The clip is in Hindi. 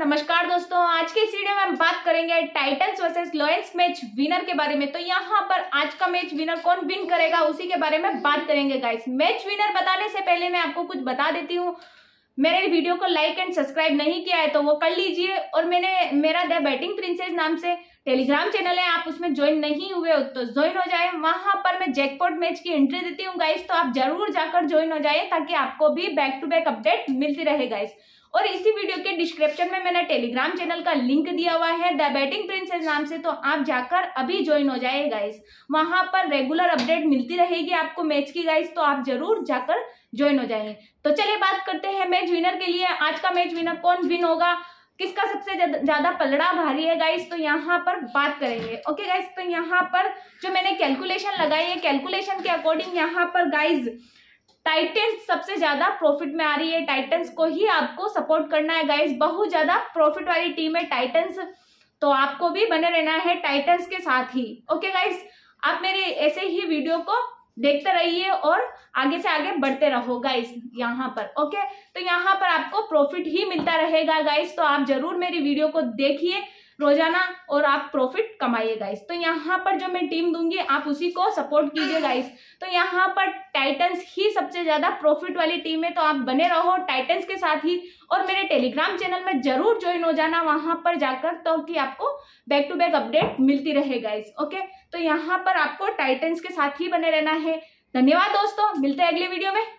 नमस्कार दोस्तों आज के इस वीडियो में हम बात करेंगे Titans versus Lions match winner के बारे में तो यहाँ पर आज का मैच विनर कौन विन करेगा उसी के बारे में बात करेंगे गाइस मैच विनर बताने से पहले मैं आपको कुछ बता देती हूँ मेरे वीडियो को लाइक एंड सब्सक्राइब नहीं किया है तो वो कर लीजिए और मैंने मेरा द बैटिंग प्रिंसेस नाम से टेलीग्राम चैनल है आप उसमें ज्वाइन नहीं हुए हो तो ज्वाइन हो जाए वहां पर मैं जैकपॉट मैच की एंट्री देती हूँ गाइस तो आप जरूर जाकर ज्वाइन हो जाए ताकि आपको भी बैक टू बैक अपडेट मिलती रहे गाइस और इसी वीडियो के डिस्क्रिप्शन में मैंने टेलीग्राम चैनल का लिंक दिया हुआ है द बैटिंग प्रिंसेस नाम से तो आप जाकर अभी ज्वाइन हो जाए गाइस वहां पर रेगुलर अपडेट मिलती रहेगी आपको मैच की गाइस तो आप जरूर जाकर ज्वाइन हो जाए तो चलिए बात करते हैं मैच विनर के लिए आज का मैच विनर कौन विन होगा किसका सबसे ज्यादा पलड़ा भारी है गाइस तो यहाँ पर बात करेंगे ओके गाइस तो यहाँ पर जो मैंने कैलकुलेशन लगाई है कैलकुलेशन के अकॉर्डिंग यहाँ पर गाइस टाइटन सबसे ज्यादा प्रॉफिट में आ रही है टाइटन्स को ही आपको सपोर्ट करना है गाइज बहुत ज्यादा प्रॉफिट वाली टीम है टाइटन्स तो आपको भी बने रहना है टाइटन्स के साथ ही ओके गाइज आप मेरे ऐसे ही वीडियो को देखते रहिए और आगे से आगे बढ़ते रहो गाइस यहाँ पर ओके तो यहाँ पर आपको प्रॉफिट ही मिलता रहेगा गाइस तो आप जरूर मेरी वीडियो को देखिए रोजाना और आप प्रॉफिट कमाइए गाइस तो यहाँ पर जो मैं टीम दूंगी आप उसी को सपोर्ट कीजिए गाइस तो यहाँ पर टाइटन्स ही सबसे ज्यादा प्रॉफिट वाली टीम है तो आप बने रहो टाइटन्स के साथ ही और मेरे टेलीग्राम चैनल में जरूर ज्वाइन हो जाना वहां पर जाकर तो कि आपको बैक टू बैक अपडेट मिलती रहे गाइस ओके तो यहाँ पर आपको टाइटन्स के साथ ही बने रहना है धन्यवाद दोस्तों मिलते हैं अगले वीडियो में